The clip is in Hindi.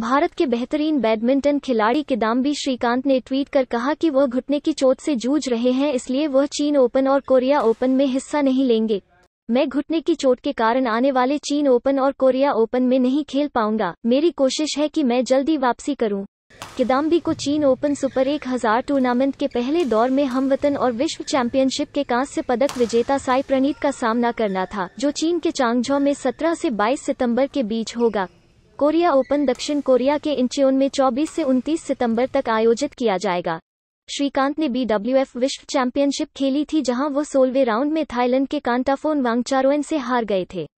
भारत के बेहतरीन बैडमिंटन खिलाड़ी किदाम्बी श्रीकांत ने ट्वीट कर कहा कि वह घुटने की चोट से जूझ रहे हैं इसलिए वह चीन ओपन और कोरिया ओपन में हिस्सा नहीं लेंगे मैं घुटने की चोट के कारण आने वाले चीन ओपन और कोरिया ओपन में नहीं खेल पाऊंगा मेरी कोशिश है कि मैं जल्दी वापसी करूं। किदाम्बी को चीन ओपन सुपर 1000 टूर्नामेंट के पहले दौर में हमवतन और विश्व चैंपियनशिप के कांस्य पदक विजेता साई प्रणीत का सामना करना था जो चीन के चांगझो में 17 से 22 सितंबर के बीच होगा कोरिया ओपन दक्षिण कोरिया के इंचियोन में 24 से 29 सितंबर तक आयोजित किया जाएगा श्रीकांत ने बीडब्ल्यूएफ विश्व चैंपियनशिप खेली थी जहां वो सोलवे राउंड में थाईलैंड के कांटाफोन वांगचारोएन से हार गए थे